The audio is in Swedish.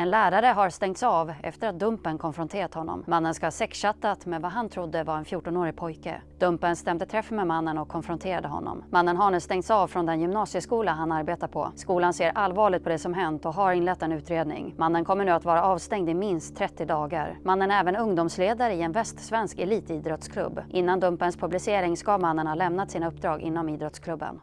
En lärare har stängts av efter att Dumpen konfronterat honom. Mannen ska ha sexchattat med vad han trodde var en 14-årig pojke. Dumpen stämde träff med mannen och konfronterade honom. Mannen har nu stängts av från den gymnasieskola han arbetar på. Skolan ser allvarligt på det som hänt och har inlett en utredning. Mannen kommer nu att vara avstängd i minst 30 dagar. Mannen är även ungdomsledare i en västsvensk elitidrottsklubb. Innan Dumpens publicering ska mannen ha lämnat sina uppdrag inom idrottsklubben.